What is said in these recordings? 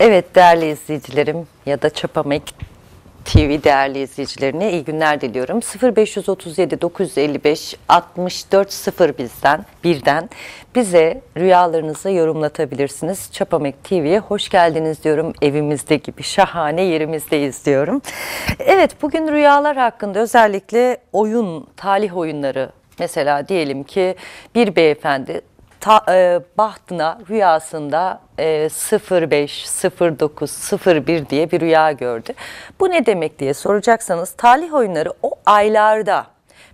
Evet değerli izleyicilerim ya da Çapamek TV değerli izleyicilerine iyi günler diliyorum. 0537 955 64 bizden birden bize rüyalarınızı yorumlatabilirsiniz. Çapamek TV'ye hoş geldiniz diyorum. Evimizde gibi şahane yerimizdeyiz diyorum. Evet bugün rüyalar hakkında özellikle oyun, talih oyunları Mesela diyelim ki bir beyefendi ta, e, bahtına rüyasında e, 05, 09, 01 diye bir rüya gördü. Bu ne demek diye soracaksanız talih oyunları o aylarda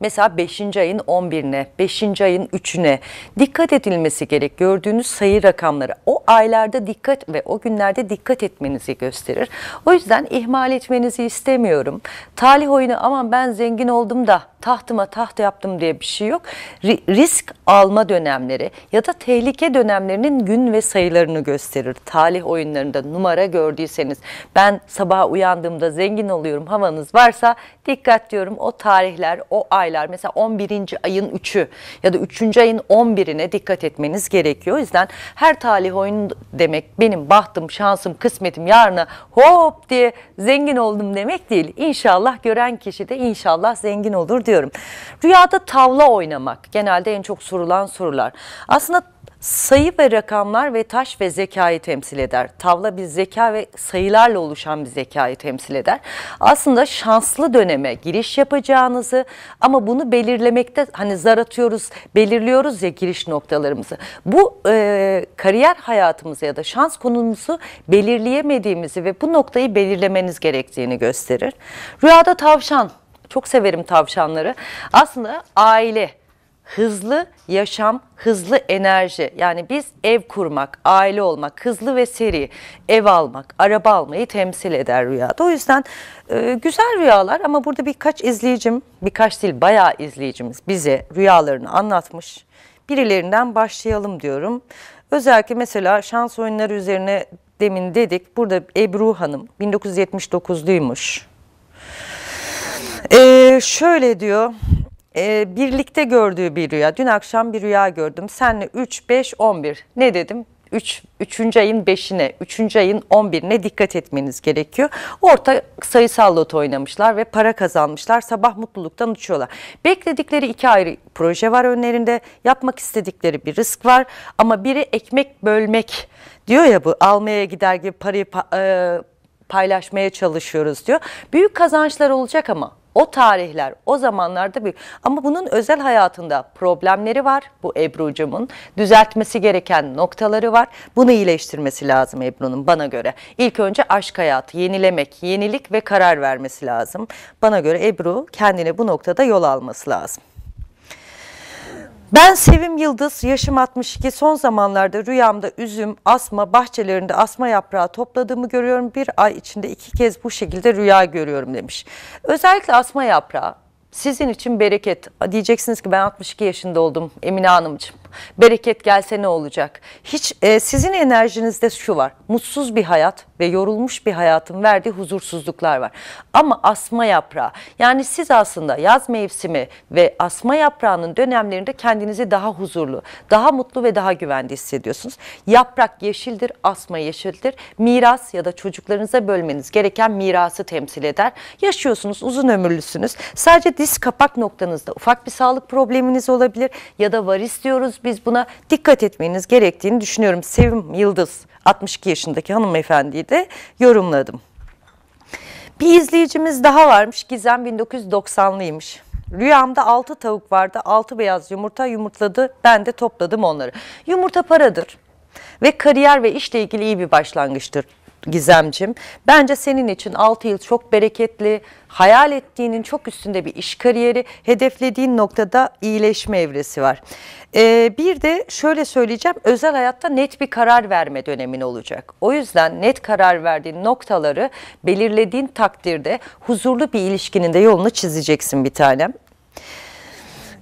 mesela 5. ayın 11'ine, 5. ayın 3'üne dikkat edilmesi gerek. Gördüğünüz sayı rakamları o aylarda dikkat ve o günlerde dikkat etmenizi gösterir. O yüzden ihmal etmenizi istemiyorum. Talih oyunu aman ben zengin oldum da tahtıma taht yaptım diye bir şey yok. Risk alma dönemleri ya da tehlike dönemlerinin gün ve sayılarını gösterir. Talih oyunlarında numara gördüyseniz ben sabaha uyandığımda zengin oluyorum havanız varsa dikkat diyorum o tarihler o aylar mesela 11. ayın 3'ü ya da 3. ayın 11'ine dikkat etmeniz gerekiyor. O yüzden her talih oyunu demek benim bahtım şansım kısmetim yarına hop diye zengin oldum demek değil. İnşallah gören kişi de inşallah zengin olur diyor istiyorum. Rüyada tavla oynamak genelde en çok sorulan sorular. Aslında sayı ve rakamlar ve taş ve zekayı temsil eder. Tavla bir zeka ve sayılarla oluşan bir zekayı temsil eder. Aslında şanslı döneme giriş yapacağınızı ama bunu belirlemekte hani zar atıyoruz, belirliyoruz ya giriş noktalarımızı. Bu e, kariyer hayatımızı ya da şans konumuzu belirleyemediğimizi ve bu noktayı belirlemeniz gerektiğini gösterir. Rüyada tavşan çok severim tavşanları. Aslında aile, hızlı yaşam, hızlı enerji. Yani biz ev kurmak, aile olmak, hızlı ve seri ev almak, araba almayı temsil eder rüyada. O yüzden e, güzel rüyalar ama burada birkaç izleyicim, birkaç değil bayağı izleyicimiz bize rüyalarını anlatmış. Birilerinden başlayalım diyorum. Özellikle mesela şans oyunları üzerine demin dedik. Burada Ebru Hanım 1979'luymuş. Ee, şöyle diyor. E, birlikte gördüğü bir rüya. Dün akşam bir rüya gördüm. Senle 3, 5, 11. Ne dedim? 3, 3. ayın 5'ine, 3. ayın 11'ine dikkat etmeniz gerekiyor. Orta sayısal loto oynamışlar ve para kazanmışlar. Sabah mutluluktan uçuyorlar. Bekledikleri iki ayrı proje var önlerinde. Yapmak istedikleri bir risk var. Ama biri ekmek bölmek diyor ya bu. Almaya gider gibi parayı pa e, paylaşmaya çalışıyoruz diyor. Büyük kazançlar olacak ama o tarihler, o zamanlarda büyük. Ama bunun özel hayatında problemleri var bu Ebru'cumun. Düzeltmesi gereken noktaları var. Bunu iyileştirmesi lazım Ebru'nun bana göre. İlk önce aşk hayatı, yenilemek, yenilik ve karar vermesi lazım. Bana göre Ebru kendine bu noktada yol alması lazım. Ben Sevim Yıldız, yaşım 62. Son zamanlarda rüyamda üzüm, asma, bahçelerinde asma yaprağı topladığımı görüyorum. Bir ay içinde iki kez bu şekilde rüya görüyorum demiş. Özellikle asma yaprağı sizin için bereket. Diyeceksiniz ki ben 62 yaşında oldum Emine Hanımcığım. Bereket gelse ne olacak? Hiç e, sizin enerjinizde şu var. Mutsuz bir hayat ve yorulmuş bir hayatın verdiği huzursuzluklar var. Ama asma yaprağı yani siz aslında yaz mevsimi ve asma yaprağının dönemlerinde kendinizi daha huzurlu, daha mutlu ve daha güvende hissediyorsunuz. Yaprak yeşildir, asma yeşildir. Miras ya da çocuklarınıza bölmeniz gereken mirası temsil eder. Yaşıyorsunuz, uzun ömürlüsünüz. Sadece diz kapak noktanızda ufak bir sağlık probleminiz olabilir ya da varis diyoruz biz buna dikkat etmeniz gerektiğini düşünüyorum. Sevim Yıldız 62 yaşındaki hanımefendiyi de yorumladım. Bir izleyicimiz daha varmış. Gizem 1990'lıymış. Rüyamda altı tavuk vardı. altı beyaz yumurta yumurtladı. Ben de topladım onları. Yumurta paradır ve kariyer ve işle ilgili iyi bir başlangıçtır. Gizemcim. Bence senin için 6 yıl çok bereketli, hayal ettiğinin çok üstünde bir iş kariyeri, hedeflediğin noktada iyileşme evresi var. Ee, bir de şöyle söyleyeceğim, özel hayatta net bir karar verme dönemin olacak. O yüzden net karar verdiğin noktaları belirlediğin takdirde huzurlu bir ilişkinin de yolunu çizeceksin bir tanem.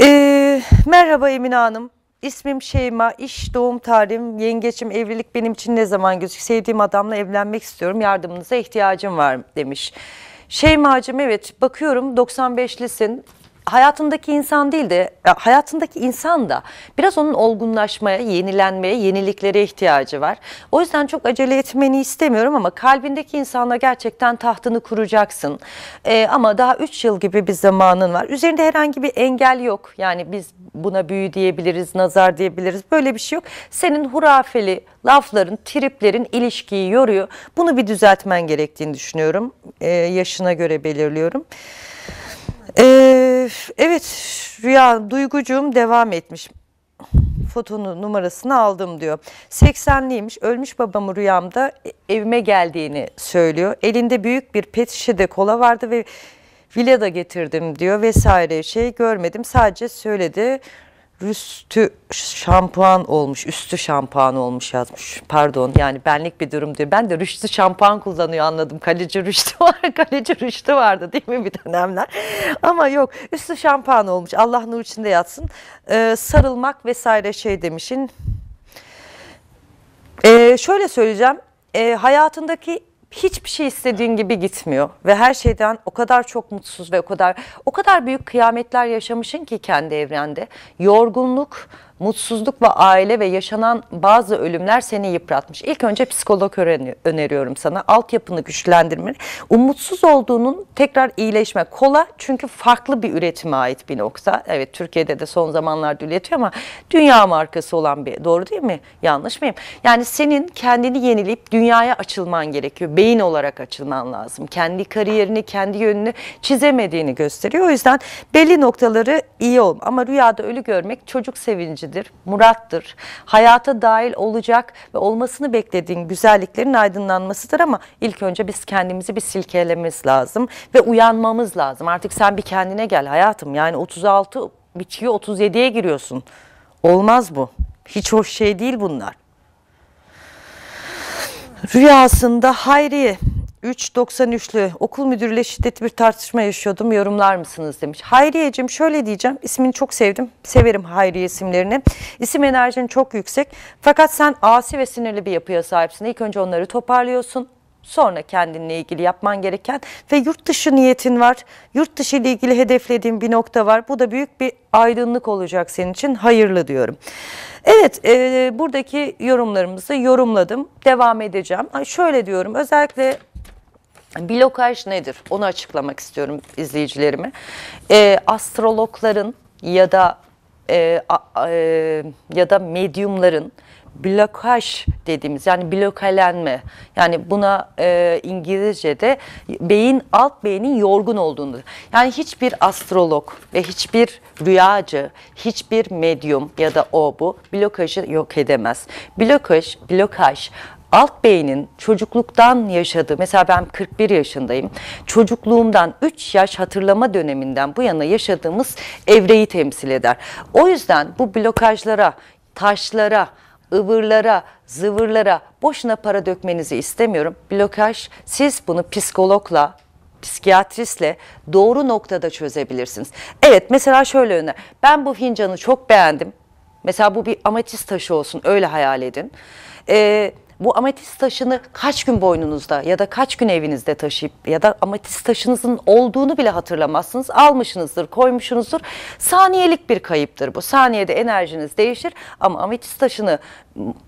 Ee, merhaba Emine Hanım. İsmim Şeyma, iş, doğum tarihim, yengeçim, evlilik benim için ne zaman gözük? Sevdiğim adamla evlenmek istiyorum, yardımınıza ihtiyacım var demiş. Şeyma'cığım evet bakıyorum 95'lisin, hayatındaki insan değil de e, hayatındaki insan da biraz onun olgunlaşmaya, yenilenmeye, yeniliklere ihtiyacı var. O yüzden çok acele etmeni istemiyorum ama kalbindeki insanla gerçekten tahtını kuracaksın. Ee, ama daha 3 yıl gibi bir zamanın var. Üzerinde herhangi bir engel yok. Yani biz buna büyü diyebiliriz, nazar diyebiliriz. Böyle bir şey yok. Senin hurafeli lafların, triplerin ilişkiyi yoruyor. Bunu bir düzeltmen gerektiğini düşünüyorum. Ee, yaşına göre belirliyorum. Eee evet Rüya Duygucuğum devam etmiş. Fotonu numarasını aldım diyor. 80'liymiş ölmüş babamı rüyamda e, evime geldiğini söylüyor. Elinde büyük bir pet şişede kola vardı ve villada getirdim diyor vesaire şey görmedim sadece söyledi üstü şampuan olmuş, üstü şampuan olmuş yazmış. Pardon yani benlik bir durum diyor. Ben de rüştü şampuan kullanıyor anladım. Kaleci rüştü var, kaleci rüştü vardı değil mi bir dönemler? Ama yok üstü şampuan olmuş. Allah nur içinde yatsın. Ee, sarılmak vesaire şey demişin. Ee, şöyle söyleyeceğim. Ee, hayatındaki hiçbir şey istediğin gibi gitmiyor ve her şeyden o kadar çok mutsuz ve o kadar o kadar büyük kıyametler yaşamışın ki kendi evrende. Yorgunluk mutsuzluk ve aile ve yaşanan bazı ölümler seni yıpratmış. İlk önce psikolog öneriyorum sana. Altyapını güçlendirmeni. Umutsuz olduğunun tekrar iyileşme. Kola çünkü farklı bir üretime ait bir nokta. Evet Türkiye'de de son zamanlarda üretiyor ama dünya markası olan bir doğru değil mi? Yanlış mıyım? Yani senin kendini yenileyip dünyaya açılman gerekiyor. Beyin olarak açılman lazım. Kendi kariyerini, kendi yönünü çizemediğini gösteriyor. O yüzden belli noktaları iyi ol. Ama rüyada ölü görmek çocuk sevinci hayaldir, murattır. Hayata dahil olacak ve olmasını beklediğin güzelliklerin aydınlanmasıdır ama ilk önce biz kendimizi bir silkelememiz lazım ve uyanmamız lazım. Artık sen bir kendine gel hayatım. Yani 36 bitiyor 37'ye giriyorsun. Olmaz bu. Hiç hoş şey değil bunlar. Rüyasında Hayri. 3.93'lü okul müdürüyle şiddetli bir tartışma yaşıyordum yorumlar mısınız demiş. Hayriyeciğim şöyle diyeceğim ismini çok sevdim. Severim Hayriye isimlerini. İsim enerjin çok yüksek. Fakat sen asi ve sinirli bir yapıya sahipsin. İlk önce onları toparlıyorsun. Sonra kendinle ilgili yapman gereken ve yurt dışı niyetin var. Yurt dışı ile ilgili hedeflediğin bir nokta var. Bu da büyük bir aydınlık olacak senin için. Hayırlı diyorum. Evet e, buradaki yorumlarımızı yorumladım. Devam edeceğim. Şöyle diyorum özellikle Blokaj nedir? Onu açıklamak istiyorum izleyicilerime. Ee, astrologların ya da e, a, e, ya da medyumların blokaj dediğimiz yani blokalenme yani buna e, İngilizce'de beyin alt beynin yorgun olduğunu yani hiçbir astrolog ve hiçbir rüyacı hiçbir medyum ya da o bu blokajı yok edemez. Blokaj blokaj alt beynin çocukluktan yaşadığı, mesela ben 41 yaşındayım, çocukluğumdan 3 yaş hatırlama döneminden bu yana yaşadığımız evreyi temsil eder. O yüzden bu blokajlara, taşlara, ıvırlara, zıvırlara boşuna para dökmenizi istemiyorum. Blokaj siz bunu psikologla, psikiyatristle doğru noktada çözebilirsiniz. Evet mesela şöyle öne. Ben bu fincanı çok beğendim. Mesela bu bir amatist taşı olsun öyle hayal edin. Ee, bu ametist taşını kaç gün boynunuzda ya da kaç gün evinizde taşıyıp ya da ametist taşınızın olduğunu bile hatırlamazsınız. Almışsınızdır, koymuşsunuzdur. Saniyelik bir kayıptır bu. Saniyede enerjiniz değişir ama ametist taşını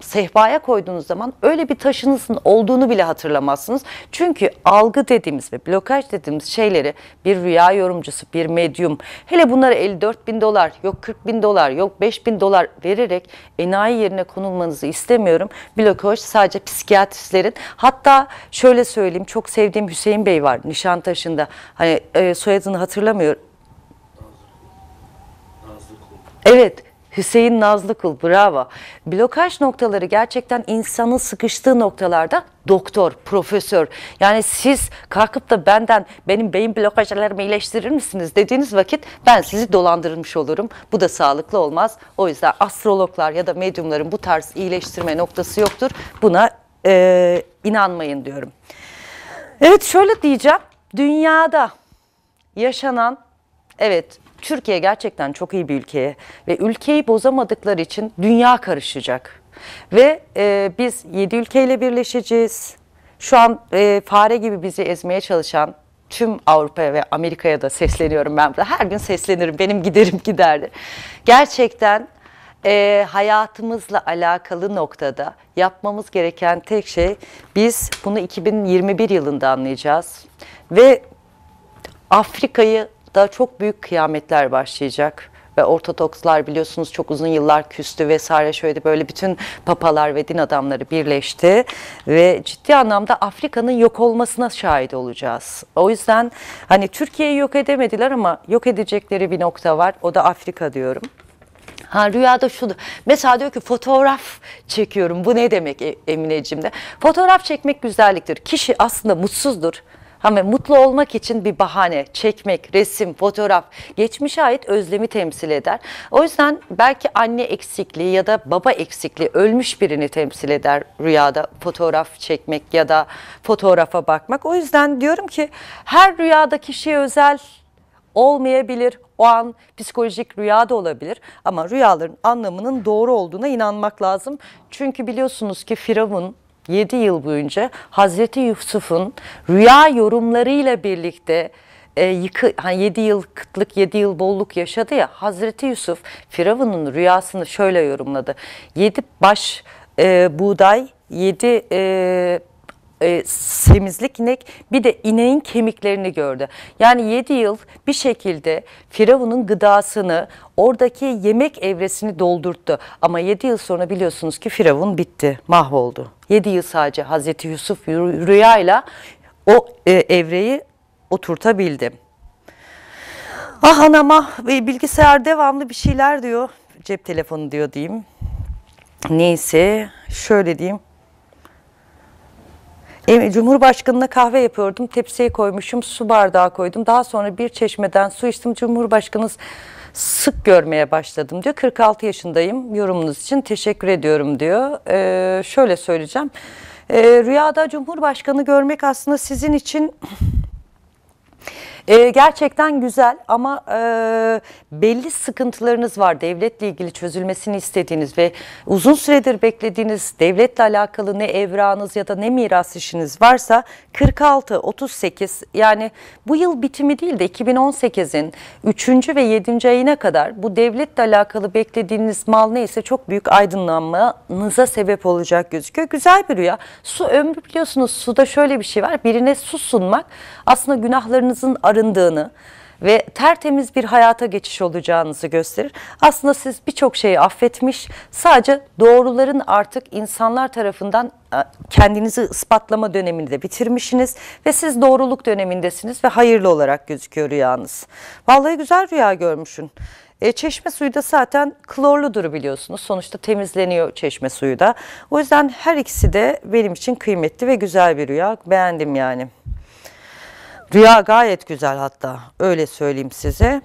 sehpaya koyduğunuz zaman öyle bir taşınızın olduğunu bile hatırlamazsınız. Çünkü algı dediğimiz ve blokaj dediğimiz şeyleri bir rüya yorumcusu, bir medyum hele bunlara 54 bin dolar, yok 40 bin dolar, yok 5 bin dolar vererek enayi yerine konulmanızı istemiyorum. Blokaj sadece psikiyatristlerin hatta şöyle söyleyeyim çok sevdiğim Hüseyin Bey var Nişantaşı'nda hani e, soyadını hatırlamıyorum. Evet Hüseyin Nazlıkul bravo. Blokaj noktaları gerçekten insanın sıkıştığı noktalarda doktor, profesör. Yani siz kalkıp da benden benim beyin blokajlarımı iyileştirir misiniz dediğiniz vakit ben sizi dolandırmış olurum. Bu da sağlıklı olmaz. O yüzden astrologlar ya da medyumların bu tarz iyileştirme noktası yoktur. Buna e, inanmayın diyorum. Evet şöyle diyeceğim. Dünyada yaşanan evet Türkiye gerçekten çok iyi bir ülke ve ülkeyi bozamadıkları için dünya karışacak. Ve e, biz 7 ülkeyle birleşeceğiz. Şu an e, fare gibi bizi ezmeye çalışan tüm Avrupa ve Amerika'ya da sesleniyorum ben. Her gün seslenirim benim giderim giderdi. Gerçekten e, hayatımızla alakalı noktada yapmamız gereken tek şey biz bunu 2021 yılında anlayacağız. Ve Afrika'yı da çok büyük kıyametler başlayacak ve Ortodokslar biliyorsunuz çok uzun yıllar küstü vesaire şöyle böyle bütün papalar ve din adamları birleşti ve ciddi anlamda Afrika'nın yok olmasına şahit olacağız. O yüzden hani Türkiye'yi yok edemediler ama yok edecekleri bir nokta var o da Afrika diyorum. Ha rüyada şu mesela diyor ki fotoğraf çekiyorum bu ne demek e- Emineciğim de. Fotoğraf çekmek güzelliktir. Kişi aslında mutsuzdur. Hani mutlu olmak için bir bahane, çekmek, resim, fotoğraf, geçmişe ait özlemi temsil eder. O yüzden belki anne eksikliği ya da baba eksikliği ölmüş birini temsil eder rüyada fotoğraf çekmek ya da fotoğrafa bakmak. O yüzden diyorum ki her rüyada kişiye özel olmayabilir. O an psikolojik rüya da olabilir ama rüyaların anlamının doğru olduğuna inanmak lazım. Çünkü biliyorsunuz ki Firavun 7 yıl boyunca Hazreti Yusuf'un rüya yorumlarıyla birlikte e, yıkı, hani 7 yıl kıtlık 7 yıl bolluk yaşadı ya Hazreti Yusuf Firavun'un rüyasını şöyle yorumladı. 7 baş e, buğday 7 e, e, semizlik inek bir de ineğin kemiklerini gördü. Yani 7 yıl bir şekilde Firavun'un gıdasını oradaki yemek evresini doldurttu. Ama 7 yıl sonra biliyorsunuz ki Firavun bitti, mahvoldu. 7 yıl sadece Hazreti Yusuf rüyayla o e, evreyi oturtabildi. Ah anam ah bilgisayar devamlı bir şeyler diyor. Cep telefonu diyor diyeyim. Neyse şöyle diyeyim. Cumhurbaşkanına kahve yapıyordum. Tepsiye koymuşum, su bardağı koydum. Daha sonra bir çeşmeden su içtim. Cumhurbaşkanınız sık görmeye başladım diyor. 46 yaşındayım. Yorumunuz için teşekkür ediyorum diyor. Ee, şöyle söyleyeceğim. Ee, rüyada Cumhurbaşkanı görmek aslında sizin için e, gerçekten güzel ama e, belli sıkıntılarınız var devletle ilgili çözülmesini istediğiniz ve uzun süredir beklediğiniz devletle alakalı ne evranız ya da ne miras işiniz varsa 46, 38 yani bu yıl bitimi değil de 2018'in 3. ve 7. ayına kadar bu devletle alakalı beklediğiniz mal neyse çok büyük aydınlanmanıza sebep olacak gözüküyor. Güzel bir rüya. Su ömrü biliyorsunuz suda şöyle bir şey var birine su sunmak aslında günahlarınızın arındığını ve tertemiz bir hayata geçiş olacağınızı gösterir. Aslında siz birçok şeyi affetmiş, sadece doğruların artık insanlar tarafından e, kendinizi ispatlama dönemini de bitirmişsiniz ve siz doğruluk dönemindesiniz ve hayırlı olarak gözüküyor rüyanız. Vallahi güzel rüya görmüşsün. E, çeşme suyu da zaten klorludur biliyorsunuz. Sonuçta temizleniyor çeşme suyu da. O yüzden her ikisi de benim için kıymetli ve güzel bir rüya. Beğendim yani. Rüya gayet güzel hatta öyle söyleyeyim size.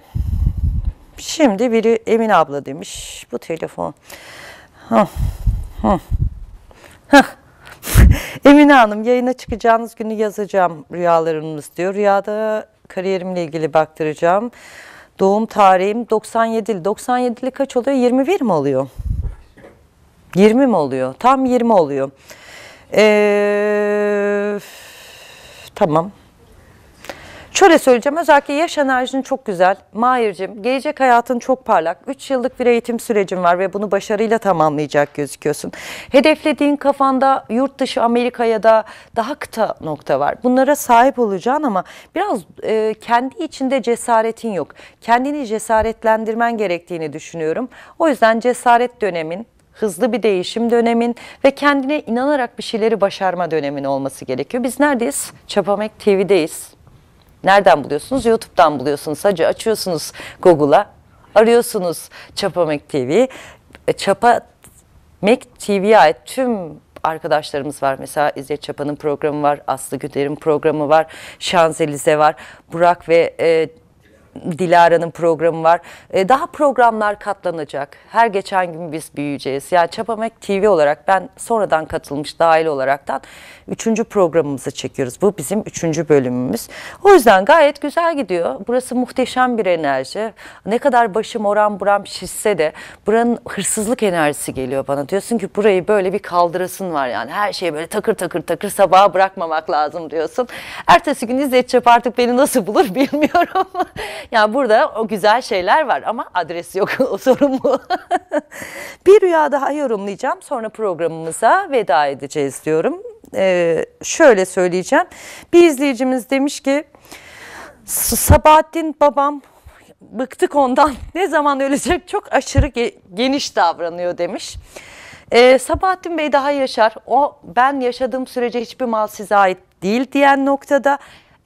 Şimdi biri Emin abla demiş bu telefon. Emine Hanım yayına çıkacağınız günü yazacağım rüyalarınız diyor. Rüyada kariyerimle ilgili baktıracağım. Doğum tarihim 97. 97'li kaç oluyor? 21 mi oluyor? 20 mi oluyor? Tam 20 oluyor. Ee, tamam. Şöyle söyleyeceğim özellikle yaş enerjin çok güzel. Mahir'cim gelecek hayatın çok parlak. 3 yıllık bir eğitim sürecin var ve bunu başarıyla tamamlayacak gözüküyorsun. Hedeflediğin kafanda yurt dışı Amerika'ya da daha kıta nokta var. Bunlara sahip olacaksın ama biraz e, kendi içinde cesaretin yok. Kendini cesaretlendirmen gerektiğini düşünüyorum. O yüzden cesaret dönemin hızlı bir değişim dönemin ve kendine inanarak bir şeyleri başarma dönemin olması gerekiyor. Biz neredeyiz? Çapamek TV'deyiz. Nereden buluyorsunuz? YouTube'dan buluyorsunuz. Sadece açıyorsunuz Google'a, arıyorsunuz Çapamek TV. Çapa Mek TV'ye e, ait tüm arkadaşlarımız var. Mesela İzzet Çapa'nın programı var, Aslı Güder'in programı var, Şanzelize var, Burak ve e, Dilara'nın programı var. E, daha programlar katlanacak. Her geçen gün biz büyüyeceğiz. Yani Çapamek TV olarak ben sonradan katılmış dahil olaraktan üçüncü programımızı çekiyoruz. Bu bizim üçüncü bölümümüz. O yüzden gayet güzel gidiyor. Burası muhteşem bir enerji. Ne kadar başım oran buram şişse de buranın hırsızlık enerjisi geliyor bana. Diyorsun ki burayı böyle bir kaldırasın var yani. Her şeyi böyle takır takır takır sabaha bırakmamak lazım diyorsun. Ertesi gün İzzet Çöp artık beni nasıl bulur bilmiyorum. Yani burada o güzel şeyler var ama adres yok o sorun bir rüya daha yorumlayacağım sonra programımıza veda edeceğiz diyorum. Ee, şöyle söyleyeceğim. Bir izleyicimiz demiş ki Sabahattin babam bıktık ondan ne zaman ölecek çok aşırı geniş davranıyor demiş. Ee, Sabahattin Bey daha yaşar. O ben yaşadığım sürece hiçbir mal size ait değil diyen noktada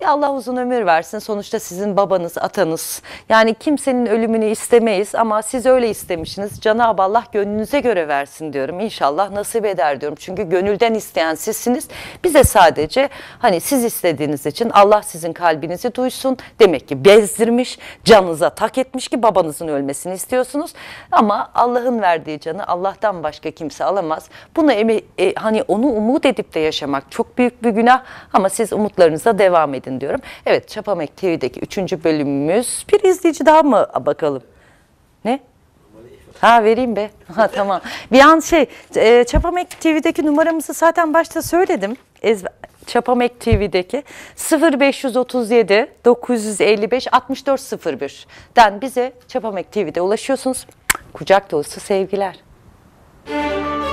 ya Allah uzun ömür versin. Sonuçta sizin babanız, atanız. Yani kimsenin ölümünü istemeyiz ama siz öyle istemişsiniz. Cenab-ı Allah gönlünüze göre versin diyorum. İnşallah nasip eder diyorum. Çünkü gönülden isteyen sizsiniz. Bize sadece hani siz istediğiniz için Allah sizin kalbinizi duysun. Demek ki bezdirmiş, canınıza tak etmiş ki babanızın ölmesini istiyorsunuz. Ama Allah'ın verdiği canı Allah'tan başka kimse alamaz. Bunu e, hani onu umut edip de yaşamak çok büyük bir günah ama siz umutlarınıza devam edin edin diyorum. Evet Çapamek TV'deki 3. bölümümüz bir izleyici daha mı bakalım? Ne? Ha vereyim be. Ha tamam. Bir an şey e, Çapamek TV'deki numaramızı zaten başta söyledim. Ezber. Çapamek TV'deki 0537 955 den bize Çapamek TV'de ulaşıyorsunuz. Kucak dolusu sevgiler. Müzik